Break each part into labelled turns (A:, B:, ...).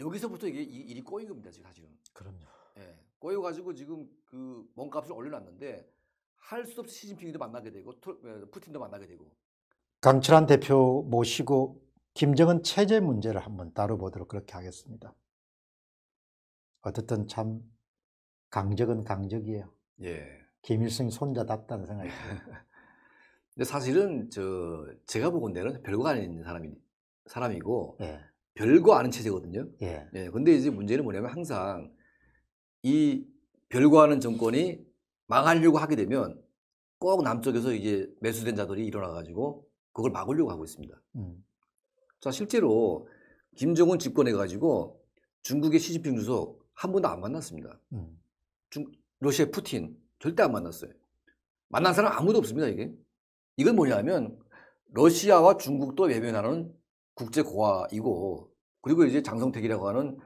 A: 여기서부터 이게 일이 꼬인 겁니다 지금 사실은. 그럼요. 예, 꼬여가지고 지금 그 몸값을 올려놨는데 할 수 없이 시진핑이도 만나게 되고 토- 어, 푸틴도 만나게 되고
B: 강철환 대표 모시고 김정은 체제 문제를 한번 다뤄보도록 그렇게 하겠습니다. 어쨌든 참 강적은 강적이에요. 예. 김일성이 손자답다는 생각이 들어요.
A: 근데 사실은 저 제가 보건대는 별거 아닌 사람이 사람이고 예. 별거 아는 체제거든요. 예. 예. 근데 이제 문제는 뭐냐면 항상 이 별거 아는 정권이 망하려고 하게 되면 꼭 남쪽에서 이제 매수된 자들이 일어나가지고 그걸 막으려고 하고 있습니다. 음. 자, 실제로 김정은 집권해가지고 중국의 시진핑 주석 한 번도 안 만났습니다. 음. 중, 러시아 푸틴 절대 안 만났어요. 만난 사람 아무도 없습니다, 이게. 이건 뭐냐면 러시아와 중국도 외면하는 국제 고아이고 그리고 이제 장성택이라고 하는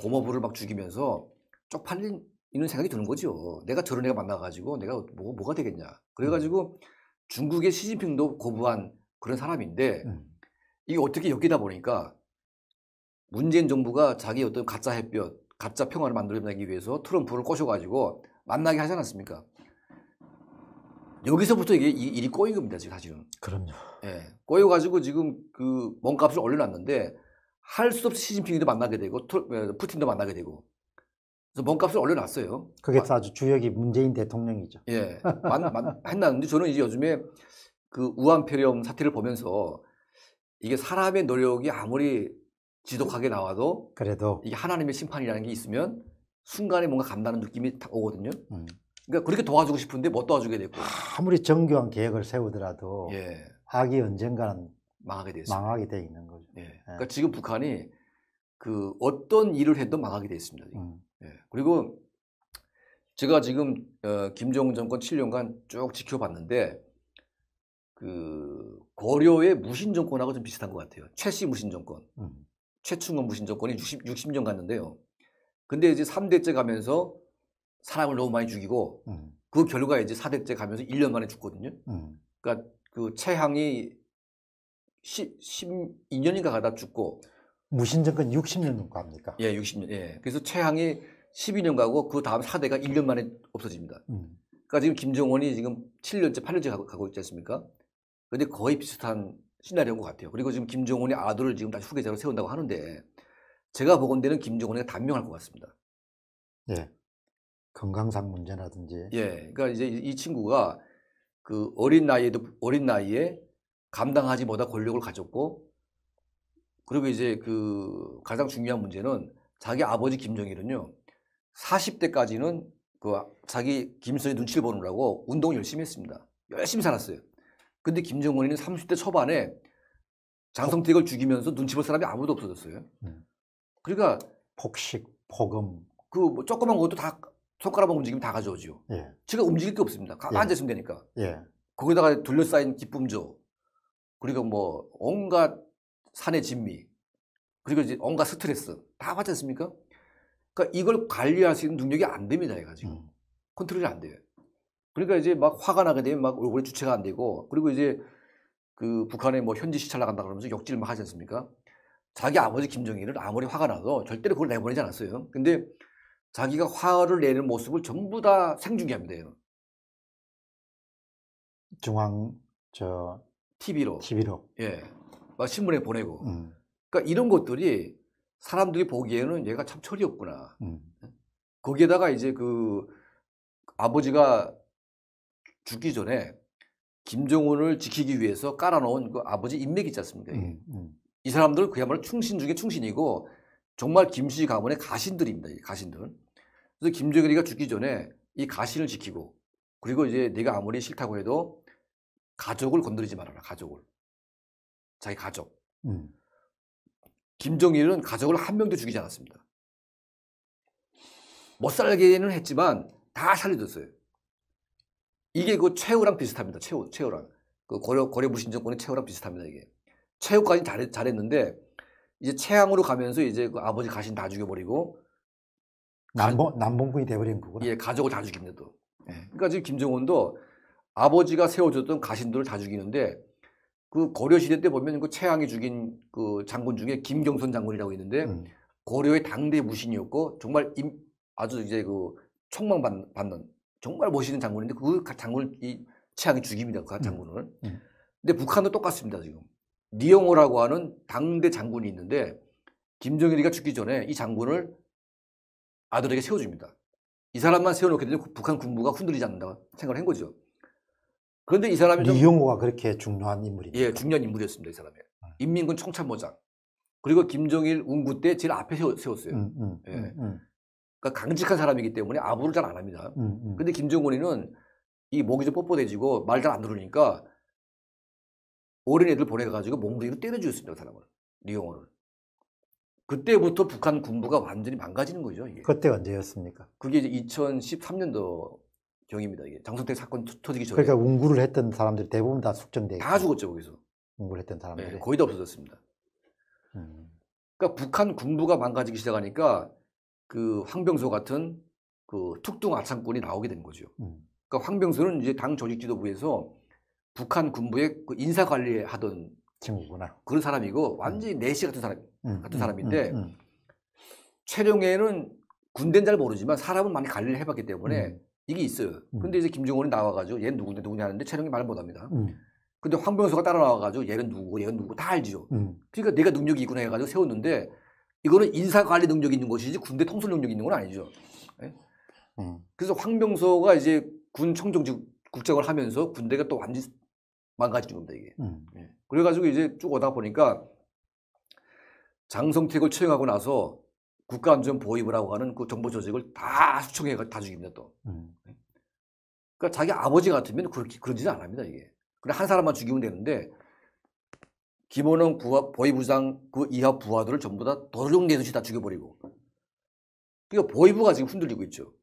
A: 고모부를 막 죽이면서 쪽팔리는 생각이 드는 거죠. 내가 저런 애가 만나가지고 내가 뭐, 뭐가 되겠냐. 그래가지고 음. 중국의 시진핑도 거부한 그런 사람인데 음. 이게 어떻게 엮이다 보니까 문재인 정부가 자기 어떤 가짜 햇볕, 가짜 평화를 만들어내기 위해서 트럼프를 꼬셔가지고 만나게 하지 않았습니까? 여기서부터 이게 일이 꼬인 겁니다, 지금 사실은. 그럼요. 예. 꼬여가지고 지금 그 몸값을 올려놨는데 할수 없이 시진핑도 만나게 되고 토, 어, 푸틴도 만나게 되고 그래서 몸값을 올려놨어요.
B: 그게 아, 아주 주역이 문재인 대통령이죠.
A: 예, 만, 만, 했는데 저는 이제 요즘에 그 우한폐렴 사태를 보면서 이게 사람의 노력이 아무리 지독하게 나와도 그래도 이게 하나님의 심판이라는 게 있으면 순간에 뭔가 간다는 느낌이 딱 오거든요. 음. 그러니까 그렇게 도와주고 싶은데 못 도와주게 되고
B: 아무리 정교한 계획을 세우더라도 예. 악이 언젠가는
A: 망하게 되었습니다. 망하게 돼 있는 거죠. 네. 네. 그러니까 지금 북한이 그 어떤 일을 해도 망하게 돼 있습니다. 음. 네. 그리고 제가 지금 어, 김정은 정권 7년간 쭉 지켜봤는데 그 고려의 무신 정권하고 좀 비슷한 것 같아요. 최씨 무신 정권, 음. 최충원 무신 정권이 60, 60년 갔는데요. 근데 이제 3대째 가면서 사람을 너무 많이 죽이고 음. 그 결과 이제 4대째 가면서 1년 만에 죽거든요. 음. 그러니까 그 최향이 10, 12년인가 가다 죽고
B: 무신정권 60년 정도
A: 갑니까? 예, 60년. 예. 그래서 최항이 12년 가고 그 다음 4대가 1년 만에 없어집니다. 음. 그러니까 지금 김정원이 지금 7년째, 8년째 가고, 가고 있지 않습니까? 근데 거의 비슷한 시나리오인 것 같아요. 그리고 지금 김정원이 아들을 지금 다시 후계자로 세운다고 하는데 제가 보건대는 김정원이가 단명할 것 같습니다. 예. 건강상 문제라든지. 예. 그러니까 이제 이 친구가 그 어린 나이에도 어린 나이에 감당하지 못한 권력을 가졌고 그리고 이제 그 가장 중요한 문제는 자기 아버지 김정일은요 40대까지는 그 자기 김일성의 눈치를 보느라고 운동 을 열심히 했습니다. 열심히 살았어요. 근데 김정은이는 30대 초반에 장성택을 죽이면서 눈치 볼 사람이 아무도 없어졌어요. 네. 그러니까 폭식, 폭음, 그 뭐 조그만 것도 다 손가락만 움직이면 다 가져오죠. 예. 제가 움직일 게 없습니다. 가만 히 예. 앉아 있으면 되니까. 예. 거기다가 둘러싸인 기쁨조, 그리고 뭐 온갖 산의 진미 그리고 이제 온갖 스트레스 다 받지 않습니까? 그러니까 이걸 관리할 수 있는 능력이 안 됩니다. 얘가 지금 음. 컨트롤이 안 돼요. 그러니까 이제 막 화가 나게 되면 막 얼굴에 주체가 안 되고 그리고 이제 그 북한에 뭐 현지 시찰 나간다 그러면서 욕질 막 하지 않습니까? 자기 아버지 김정일은 아무리 화가 나도 절대로 그걸 내보내지 않았어요. 근데 자기가 화를 내는 모습을 전부 다 생중계합니다. 얘
B: 중앙 저 TV로. TV로.
A: 예. 막 신문에 보내고. 음. 그러니까 이런 것들이 사람들이 보기에는 얘가 참 철이 없구나. 음. 예? 거기에다가 이제 그 아버지가 죽기 전에 김정은을 지키기 위해서 깔아놓은 그 아버지 인맥 있지 않습니까? 음, 음. 이 사람들은 그야말로 충신 중에 충신이고 정말 김씨 가문의 가신들입니다. 이 가신들. 은 그래서 김정은이가 죽기 전에 이 가신을 지키고 그리고 이제 내가 아무리 싫다고 해도 가족을 건드리지 말아라. 가족을. 자기 가족. 음. 김정일은 가족을 한 명도 죽이지 않았습니다. 못 살게는 했지만 다 살려줬어요. 이게 그 최후랑 비슷합니다. 최후, 최후랑. 그 고려, 고려 무신정권의 최후랑 비슷합니다. 이게. 최후까지 잘, 잘했는데 이제 최양으로 가면서 이제 그 아버지 가신 다 죽여버리고
B: 남봉 남봉군이 돼버린
A: 거구나. 예, 가족을 다 죽입니다 또. 네. 그러니까 지금 김정은도 아버지가 세워줬던 가신들을 다 죽이는데 그 고려 시대 때 보면 그 최양이 죽인 그 장군 중에 김경선 장군이라고 있는데 음. 고려의 당대 무신이었고 정말 임, 아주 이제 그 총망받는 정말 멋있는 장군인데 그 장군을 이 최양이 죽입니다 그 음. 장군을. 음. 근데 북한도 똑같습니다 지금. 니영호라고 하는 당대 장군이 있는데 김정일이가 죽기 전에 이 장군을 아들에게 세워줍니다. 이 사람만 세워놓게 되면 그 북한 군부가 흔들리지 않는다 생각을 한 거죠. 그런데 이 사람이 좀
B: 이용호가 그렇게 중요한 인물입니다.
A: 예, 중요한 인물이었습니다. 이 사람이 네. 인민군 총참모장 그리고 김정일 운구 때 제일 앞에 세웠어요. 음,
C: 음, 예. 음, 음,
A: 그러니까 강직한 사람이기 때문에 아부를 잘 안 합니다. 그런데 음, 음. 김정은이는 이 목이 좀 뻣뻣해지고 말 잘 안 들으니까 어린 애들 보내가지고 몸부림을 때려주었습니다. 그 사람을 리용호를. 그때부터 북한 군부가 완전히 망가지는 거죠. 이게. 그때가
B: 언제였습니까?
A: 그게 이제 2013년도 경입니다. 이게 장성택 사건 터지기 전에. 그러니까
B: 운구를 했던 사람들이 대부분 다 숙정돼. 다
A: 죽었죠 거기서. 운구를 했던 사람들이. 네, 거의 다 없어졌습니다. 음. 그러니까 북한 군부가 망가지기 시작하니까 그 황병소 같은 그특뚱 아창꾼이 나오게 된 거죠. 음. 그러니까 황병소는 이제 당 조직지도부에서 북한 군부의 그 인사 관리하던 친구구나. 그런 사람이고 완전히 음. 내시 같은 사람
C: 음, 같은 음, 사람인데
A: 최룡해는 군대는 잘 모르지만 사람은 많이 관리를 해봤기 때문에. 이게 있어요. 음. 근데 이제 김정은이 나와가지고 얘는 누구인데 누구냐 하는데 최룡이 말을 못합니다. 음. 근데 황병수가 따라 나와가지고 얘는 누구고 얘는 누구고 다 알죠. 음. 그러니까 내가 능력이 있구나 해가지고 세웠는데 이거는 인사 관리 능력이 있는 것이지 군대 통솔 능력이 있는 건 아니죠. 네? 그래서 황병서가 이제 군 청정 직 국장을 하면서 군대가 또 완전히 망가진 겁니다 이게. 음. 예. 그래가지고 이제 쭉 오다 보니까 장성택을 채용하고 나서 국가안전 보위부라고 하는 그 정보 조직을 다 수청해 다 죽입니다 또. 음. 네. 그러니까 자기 아버지 같으면 그렇게 그러지는 안 합니다 이게. 그냥 한 사람만 죽이면 되는데 김호는 부하, 보위부장 그 이하 부하들을 전부 다 도둑 내듯이 다 죽여버리고. 그러니까 보위부가 지금 흔들리고 있죠.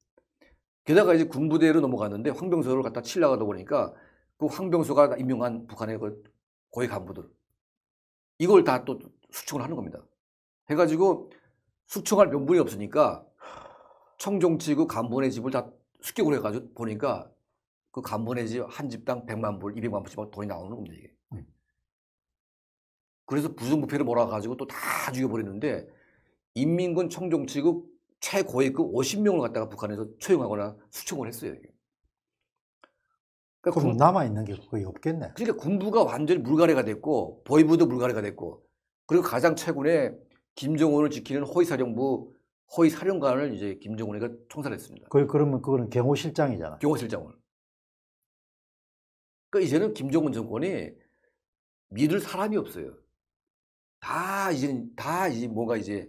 A: 게다가 이제 군부대로 넘어갔는데 황병소를 갖다 칠라가다 보니까 그 황병소가 임명한 북한의 그 고위 간부들 이걸 다 또 수축을 하는 겁니다. 해가지고 숙청할 명분이 없으니까 청정치구 간부의 집을 다 숙격으로 해가지고 보니까 그간부의집한 집당 100만 불, 200만 불씩 돈이 나오는 겁니다 이게. 음. 그래서 부정부패를 몰아가지고 또 다 죽여버렸는데 인민군 청정치구 최고위급 50명을 그 갖다가 북한에서 채용하거나 수청을 했어요.
B: 그러니까 그럼 남아 있는 게 거의 없겠네.
A: 그러니까 군부가 완전히 물갈이가 됐고 보위부도 물갈이가 됐고 그리고 가장 최근에 김정은을 지키는 호위사령부 호위사령관을 이제 김정은이가 총살했습니다.
B: 그 그러면 그거는 경호실장이잖아.
A: 경호실장을. 그니까 이제는 김정은 정권이 믿을 사람이 없어요. 다 이제 다 이제 뭐가 이제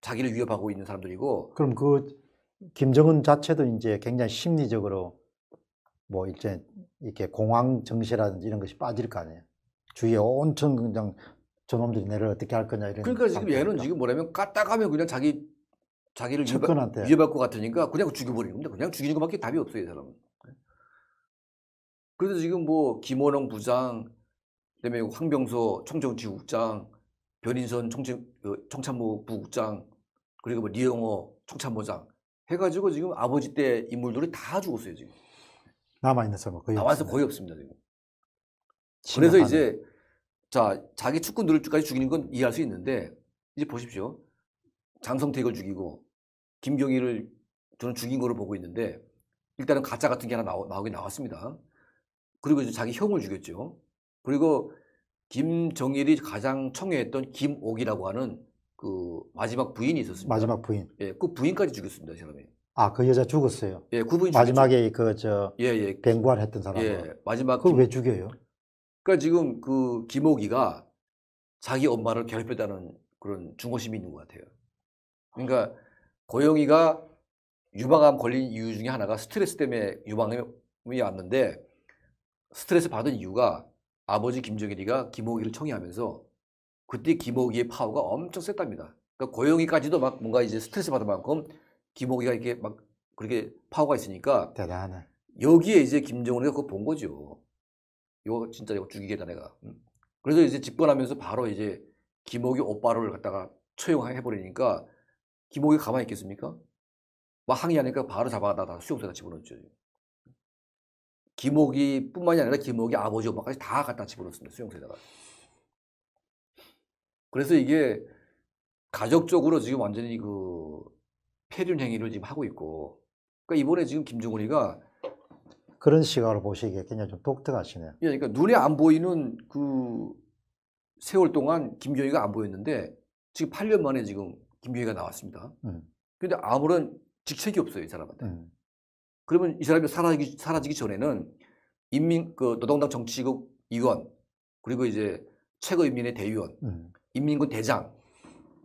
A: 자기를 위협하고 있는 사람들이고.
B: 그럼 그 김정은 자체도 이제 굉장히 심리적으로 뭐 이제 이렇게 공황 정세라든지 이런 것이 빠질 거 아니에요. 주위에 온천 그냥 저놈들이 내를 어떻게 할 거냐 이런. 그러니까 지금 얘는
A: 지금 뭐냐면 까딱하면 그냥 자기 자기를 접근한테. 위협할 것 같으니까 그냥 죽여버리는 겁니다. 그냥 죽이는 것밖에 답이 없어요, 이 사람은. 그래서 지금 뭐 김원홍 부장, 그다음에 황병서 총정치국장 변인선 총참모 어, 부국장, 그리고 뭐 리영호 총참모장 해가지고 지금 아버지 때 인물들이 다 죽었어요 지금.
B: 남아 있는 사람 거의. 남아서 거의
A: 없습니다 지금. 그래서 이제 자, 자기 축구 누를주까지 죽이는 건 이해할 수 있는데 이제 보십시오. 장성택을 죽이고 김경희를 저는 죽인 거를 보고 있는데 일단은 가짜 같은 게 하나 나오, 나오게 나왔습니다. 그리고 이제 자기 형을 죽였죠. 그리고 김정일이 가장 청해했던 김옥이라고 하는 그 마지막 부인이 있었습니다. 마지막 부인. 예, 그 부인까지 죽였습니다, 사람이.
B: 아, 그 여자 죽었어요. 예, 그 부인 마지막에 그
A: 저 예, 예.
B: 뱅관했던 사람. 예,
A: 마지막 그걸 김, 왜 죽여요? 그러니까 지금 그 김옥이가 자기 엄마를 괴롭혔다는 그런 중고심이 있는 것 같아요. 그러니까 아. 고영이가 유방암 걸린 이유 중에 하나가 스트레스 때문에 유방암이 왔는데 스트레스 받은 이유가 아버지 김정일이가 김옥이를 청해하면서 그때 김옥이의 파워가 엄청 셌답니다. 그러니까 고영이까지도 막 뭔가 이제 스트레스 받은 만큼 김옥이가 이렇게 막 그렇게 파워가 있으니까 대단하 여기에 이제 김정은이가 그거 본 거죠. 이거 진짜 이거 죽이겠다 내가. 그래서 이제 집권하면서 바로 이제 김옥이 오빠를 갖다가 처형해버리니까 김옥이 가만히 있겠습니까? 막 항의하니까 바로 잡아다가 수용소에다 집어넣었죠. 김옥이 뿐만이 아니라 김옥이 아버지 엄마까지 다 갖다 집어넣었습니다. 수용소에다가. 그래서 이게 가족적으로 지금 완전히 그 폐륜 행위를 지금 하고 있고 그러니까 이번에 지금 김정은이가
B: 그런 시각으로 보시기에 굉장히 좀 독특하시네요.
A: 예, 그러니까 눈에 안 보이는 그 세월 동안 김경희가 안 보였는데 지금 8년 만에 지금 김경희가 나왔습니다.
C: 그런데
A: 음. 아무런 직책이 없어요, 이 사람한테. 음. 그러면 이 사람이 사라지기, 사라지기 전에는 인민 그 노동당 정치국 의원 그리고 이제 최고인민의 대의원, 음. 인민군 대장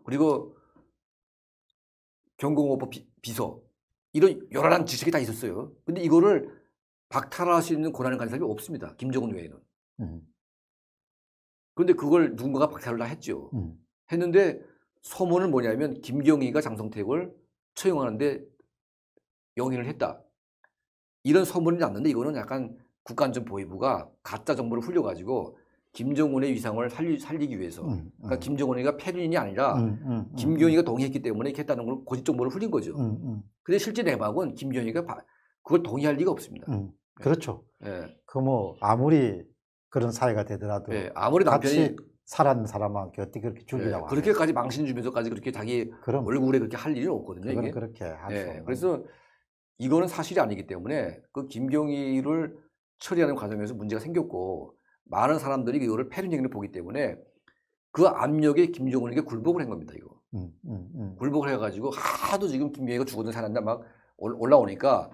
A: 그리고 경공업법 비, 서 이런 열한 지식이다 있었어요. 근데 이거를 박탈할 수 있는 권한을 가진 사람이 없습니다. 김정은 외에는. 그런데 음. 그걸 누군가가 박탈을 다 했죠. 음. 했는데 소문은 뭐냐면 김경희가 장성택을 처형하는데 영인을 했다. 이런 소문이 났는데 이거는 약간 국가안전보위부가 가짜 정보를 흘려가지고 김정은의 위상을 살리, 기 위해서 음, 그러니까 음. 그러니까 김정은이가 패륜이 아니라 음, 음, 김경희가 동의했기 때문에 이렇게 했다는 걸 고집 정보를 흘린 거죠. 음, 음. 데 실제 내막은 김경희가 그걸 동의할 리가 없습니다. 예. 그렇죠. 예.
B: 그뭐 아무리 그런 사회가 되더라도 예. 아무리 남편이 살았는 사람한테 어떻게 그렇게 죽이라고 예, 하
A: 그렇게까지 망신 주면서까지 그렇게 자기 그럼 얼굴에 그렇게 할 일은 없거든요. 그건 이게. 그렇게 할수 예. 그래서 이거는 사실이 아니기 때문에 그 김경희를 처리하는 과정에서 문제가 생겼고 많은 사람들이 이거를 패륜행위를 보기 때문에 그 압력에 김정은에게 굴복을 한 겁니다. 이거
C: 음, 음, 음.
A: 굴복을 해가지고 하도 지금 김경희가 죽어든 사람들 막 올라오니까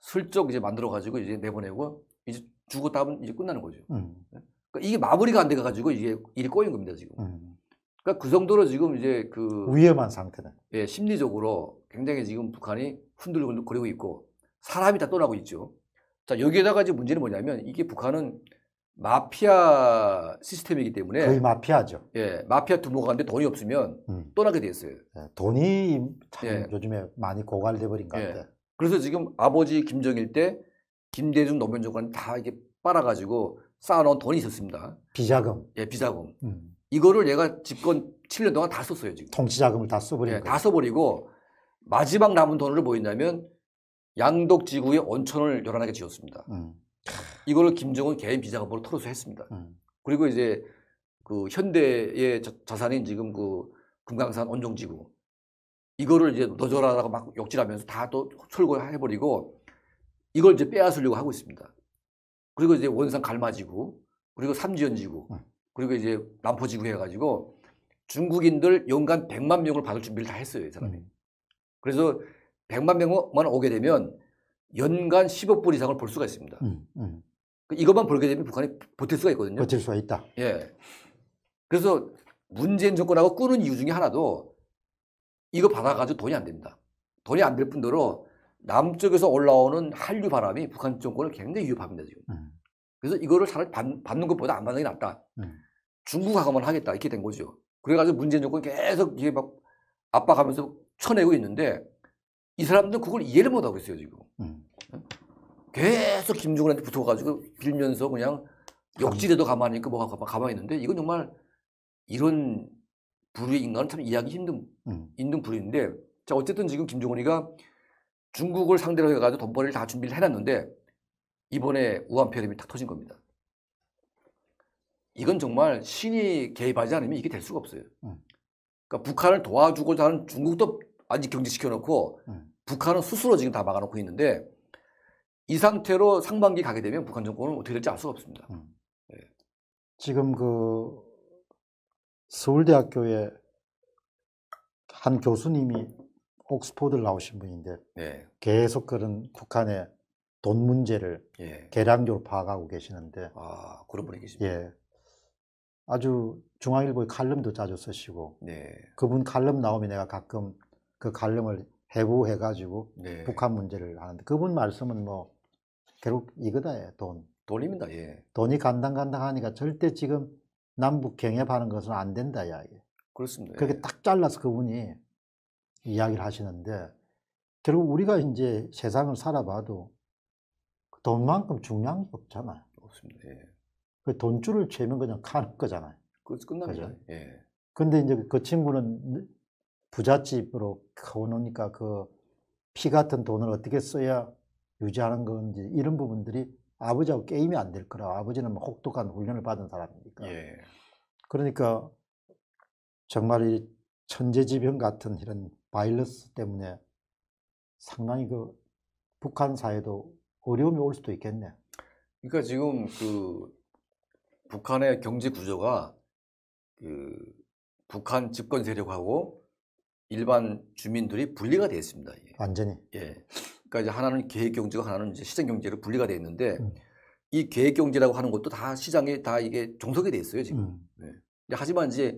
A: 슬쩍 이제 만들어 가지고 이제 내보내고 이제 죽고 답은 이제 끝나는 거죠. 음. 네? 그러니까 이게 마무리가 안돼 가지고 이게 일이 꼬인 겁니다 지금. 음. 그러니까 그 정도로 지금 이제 그 위험한 상태다. 예, 심리적으로 굉장히 지금 북한이 흔들거리고 있고 사람이 다 떠나고 있죠. 자 여기에다가 이제 문제는 뭐냐면 이게 북한은 마피아 시스템이기 때문에 거의
B: 마피아죠.
A: 예, 마피아 두모가 는데 돈이 없으면 음. 떠나게 되 있어요. 예,
B: 돈이 참 예. 요즘에 많이 고갈돼 버린 것 예.
A: 같아요. 그래서 지금 아버지 김정일 때 김대중 노무현 정권 다이게 빨아가지고 쌓아놓은 돈이 있었습니다. 비자금. 예, 비자금. 음. 이거를 얘가 집권 7년 동안 다 썼어요 지금. 통치자금을 다 써버린 예, 다 써버리고 마지막 남은 돈으로 보인다면 양덕지구의 온천을 요란하게 지었습니다. 음. 이거를 김정은 개인 비자금으로 털어서 했습니다. 음. 그리고 이제 그 현대의 자산인 지금 그 금강산 온종지구 이거를 이제 너저라라고 막 욕질하면서 다 또 철거해버리고 이걸 이제 빼앗으려고 하고 있습니다. 그리고 이제 원산 갈마지구, 그리고 삼지연지구, 음. 그리고 이제 남포지구 해가지고 중국인들 연간 100만 명을 받을 준비를 다 했어요, 이 사람이. 음. 그래서 100만 명만 오게 되면 연간 10억 불 이상을 벌 수가 있습니다.
B: 음, 음.
A: 그 이것만 벌게 되면 북한이 버틸 수가 있거든요. 버틸 수가 있다. 예. 그래서 문재인 정권하고 끊은 이유 중에 하나도 이거 받아가지고 돈이 안 됩니다. 돈이 안 될 뿐더러 남쪽에서 올라오는 한류 바람이 북한 정권을 굉장히 위협합니다 지금. 음. 그래서 이거를 차라리 받, 는 것보다 안 받는 게 낫다. 음. 중국하고만 하겠다 이렇게 된 거죠. 그래가지고 문재인 정권 계속 이게 막 압박하면서 쳐내고 있는데 이 사람들은 그걸 이해를 못 하고 있어요 지금. 음. 계속 김정은한테 붙어가지고 빌면서 그냥 역지대도 가만히 있고 뭐가 가만히 있는데 이건 정말 이런 불의 인간은 참 이해하기 힘든 음. 힘든 불의인데 자 어쨌든 지금 김정은이가 중국을 상대로 해가지고 덤벌이를다 준비를 해놨는데 이번에 우한폐렴이 탁 터진 겁니다. 이건 정말 신이 개입하지 않으면 이게 될 수가 없어요. 음. 그러니까 북한을 도와주고자 하는 중국도 아직 경직시켜놓고 음. 북한은 스스로 지금 다 막아놓고 있는데 이 상태로 상반기 가게 되면 북한 정권은 어떻게 될지 알 수가 없습니다. 음. 네.
B: 지금 그 서울대학교에 한 교수님이 옥스포드를 나오신 분인데 네. 계속 그런 북한의 돈 문제를 예. 계량적으로 파악하고 계시는데 아 그런 분이 계십니까? 예. 아주 중앙일보의 칼럼도 자주 쓰시고 네. 그분 칼럼 나오면 내가 가끔 그 칼럼을 해부해 가지고 네. 북한 문제를 하는데 그분 말씀은 뭐 결국 이거다 예. 돈 돈입니다 예 돈이 간당간당하니까 절대 지금 남북 경협하는 것은 안 된다 이야기.
A: 그렇습니다. 그렇게 예.
B: 딱 잘라서 그분이 이야기를 하시는데 결국 우리가 이제 세상을 살아봐도 그 돈만큼 중요한 게 없잖아요. 없습니다. 예. 그 돈줄을 채면 그냥 가는 거잖아요.
A: 그 끝납니다. 그죠? 예.
B: 근데 이제 그 친구는 부잣집으로 오니까 그 피 같은 돈을 어떻게 써야 유지하는 건지 이런 부분들이 아버지하고 게임이 안 될 거라 아버지는 뭐 혹독한 훈련을 받은 사람이니까 예. 그러니까 정말 이 천재지변 같은 이런 바이러스 때문에 상당히 그 북한 사회도 어려움이 올 수도 있겠네.
A: 그러니까 지금 그 북한의 경제 구조가 그 북한 집권 세력하고 일반 주민들이 분리가 되어 있습니다. 예. 완전히. 예. 그러니까 이제 하나는 계획 경제가 하나는 이제 시장 경제로 분리가 돼 있는데 음. 이 계획 경제라고 하는 것도 다 시장에 다 이게 종속이 돼 있어요 지금. 음. 네. 하지만 이제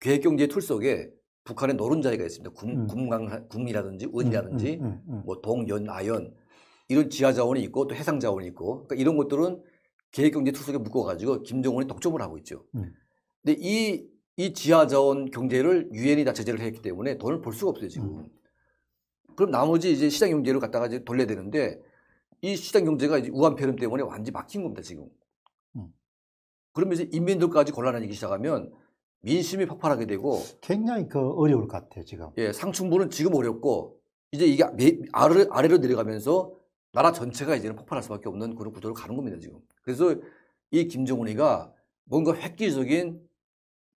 A: 계획 경제의 틀 속에 북한의 노른자리가 있습니다. 군, 음. 군강 군이라든지 음. 음. 은이라든지 뭐 동연 아연 이런 지하 자원이 있고 또 해상 자원이 있고 그러니까 이런 것들은 계획 경제 틀 속에 묶어가지고 김정은이 독점을 하고 있죠. 음. 근데 이, 이 지하 자원 경제를 유엔이 다 제재를 했기 때문에 돈을 벌 수가 없어요 지금. 음. 그럼 나머지 이제 시장 경제로 갖다가 이제 돌려야 되는데 이 시장 경제가 이제 우한폐렴 때문에 완전히 막힌 겁니다, 지금. 음. 그러면 이제 인민들까지 곤란해지기 시작하면 민심이 폭발하게 되고 굉장히 그 어려울 것 같아요, 지금. 예, 상층부는 지금 어렵고 이제 이게 아래, 아래로 내려가면서 나라 전체가 이제는 폭발할 수밖에 없는 그런 구조로 가는 겁니다, 지금. 그래서 이 김정은이가 뭔가 획기적인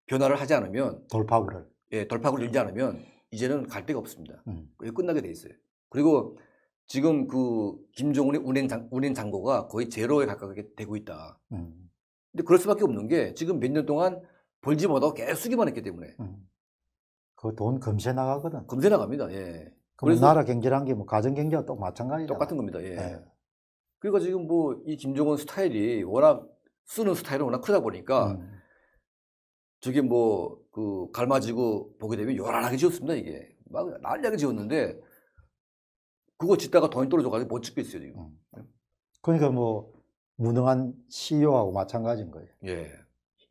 A: 변화를 하지 않으면 돌파구를 예, 돌파구를 열지 않으면 이제는 갈 데가 없습니다. 음. 끝나게 돼 있어요. 그리고 지금 그 김정은의 운행, 장, 운행 장고가 거의 제로에 가깝게 되고 있다. 음. 근데 그럴 수밖에 없는 게 지금 몇 년 동안 벌지 못하고 계속 쓰기만 했기 때문에. 음.
B: 그돈 금세 나가거든. 금세
A: 나갑니다. 예. 그래 나라
B: 경제란 게뭐 가정 경제와 또 마찬가지다. 똑같은 겁니다. 예. 예.
A: 그러니까 지금 뭐 이 김정은 스타일이 워낙 쓰는 스타일이 워낙 크다 보니까 음. 저게 뭐그 갈마지고 보게 되면 요란하게 지었습니다 이게 막 난리하게 지었는데 그거 짓다가 돈이 떨어져가지고 못짓겠어요 지금. 음.
B: 그러니까 뭐 무능한 CEO하고 마찬가지인 거예요. 예.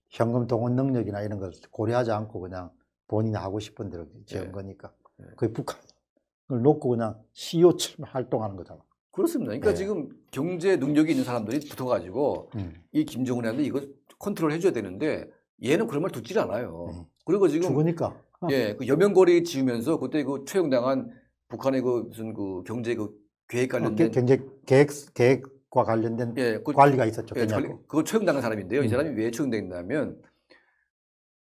B: 현금 동원 능력이나 이런 걸 고려하지 않고 그냥 본인이 하고 싶은 대로 지은 예. 거니까 예. 그게 북한을 놓고 그냥 CEO처럼 활동하는 거잖아.
A: 그렇습니다. 그러니까 예. 지금 경제 능력이 있는 사람들이 붙어가지고 음. 이 김정은한테 이거 컨트롤 해줘야 되는데 얘는 그런 말 듣질 않아요. 네. 그리고 지금 죽으니까. 아. 예, 그 여명거리 지으면서 그때 그최형당한 북한의 그 무슨 그 경제 그 계획 아, 관련된 어, 경제 계획 계획과 관련된 예, 그, 관리가 있었죠. 예, 그거 최형당한 사람인데요. 이 음. 사람이 왜최 처형됐냐면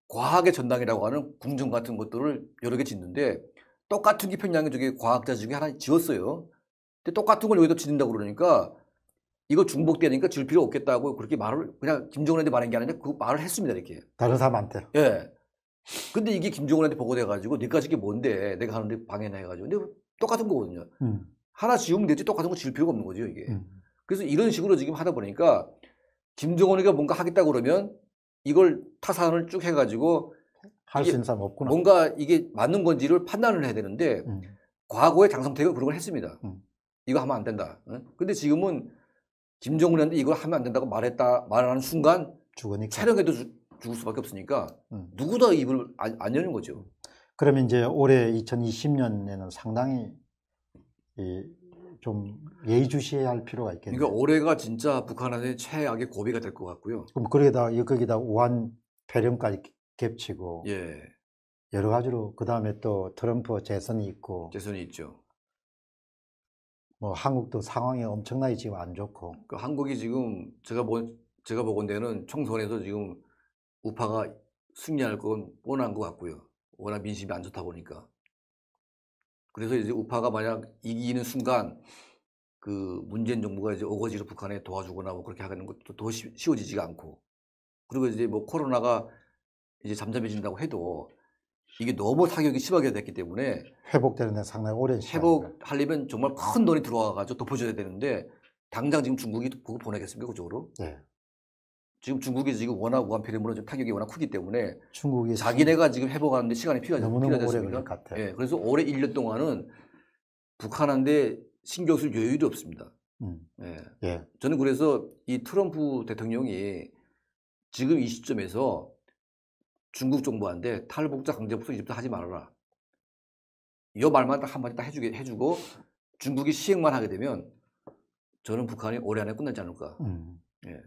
A: 과학의 전당이라고 하는 궁전 같은 것들을 여러 개 짓는데 똑같은 기평양에 저기 과학자 중에 하나 지었어요. 근데 똑같은 걸여기다 짓는다고 그러니까 이거 중복되니까 줄 필요 없겠다고 그렇게 말을 그냥 김정은한테 말한 게 아니라 그 말을 했습니다 이렇게.
B: 다른 사람한테.
A: 예. 근데 이게 김정은한테 보고돼가지고 네까지 게 뭔데 내가 하는데 방해나 해가지고 근데 똑같은 거거든요. 음. 하나 지우면 되지 똑같은 거 질 필요가 없는 거죠 이게. 음. 그래서 이런 식으로 지금 하다 보니까 김정은이가 뭔가 하겠다 그러면 이걸 타산을 쭉 해가지고 할 수 있는 사람 없구나. 뭔가 이게 맞는 건지를 판단을 해야 되는데 음. 과거에 장성태가 그런 걸 했습니다. 음. 이거 하면 안 된다. 근데 지금은 김정은한테 이걸 하면 안 된다고 말했다 말하는 순간 죽으니까. 촬영해도 주, 죽을 수밖에 없으니까 음. 누구도 입을 안, 안 여는 거죠.
B: 그러면 이제 올해 2020년에는 상당히 이, 좀 예의주시할 해야 필요가 있겠네요. 그러니까
A: 올해가 진짜 북한한테 최악의 고비가 될 것 같고요.
B: 그럼 거기다 여기다 우한 폐렴까지 겹치고 예. 여러 가지로 그 다음에 또 트럼프 재선이
A: 있고 재선이 있죠. 뭐
B: 한국도 상황이 엄청나게 지금 안
A: 좋고. 그 한국이 지금 제가 보 제가 보건대는 총선에서 지금 우파가 승리할 건 뻔한 것 같고요. 워낙 민심이 안 좋다 보니까. 그래서 이제 우파가 만약 이기는 순간 그 문재인 정부가 이제 어거지로 북한에 도와주거나 뭐 그렇게 하는 것도 더 쉬워지지가 않고 그리고 이제 뭐 코로나가 이제 잠잠해진다고 해도 이게 너무 타격이 심하게 됐기 때문에
B: 회복되는 데 상당히 오랜 시간
A: 회복하려면 정말 큰 돈이 들어와가지고 덮어줘야 되는데 당장 지금 중국이 그거 보내겠습니까 그쪽으로? 네. 지금 중국이 지금 워낙 우한 폐렴으로 타격이 워낙 크기 때문에
C: 중국이 자기네가
A: 지금 회복하는데 시간이 필요하지 필요하습니까 같아요. 예, 그래서 올해 1년 동안은 북한한테 신경 쓸 여유도 없습니다. 음. 예. 예. 저는 그래서 이 트럼프 대통령이 지금 이 시점에서 중국 정부한테 탈북자 강제복수 이집트 하지 말아라. 이 말만 딱 한마디 딱 해주게 해주고 중국이 시행만 하게 되면 저는 북한이 올해 안에 끝나지 않을까. 음. 예.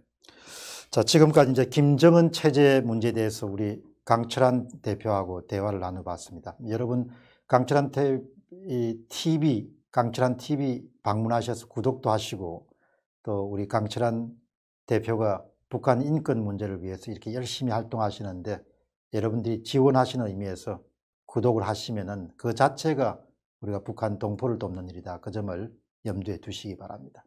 B: 자 지금까지 이제 김정은 체제 문제에 대해서 우리 강철한 대표하고 대화를 나눠봤습니다. 여러분 강철한 TV 강철한 TV 방문하셔서 구독도 하시고 또 우리 강철한 대표가 북한 인권 문제를 위해서 이렇게 열심히 활동하시는데 여러분들이 지원하시는 의미에서 구독을 하시면은 그 자체가
C: 우리가 북한 동포를 돕는 일이다. 그 점을 염두에 두시기 바랍니다.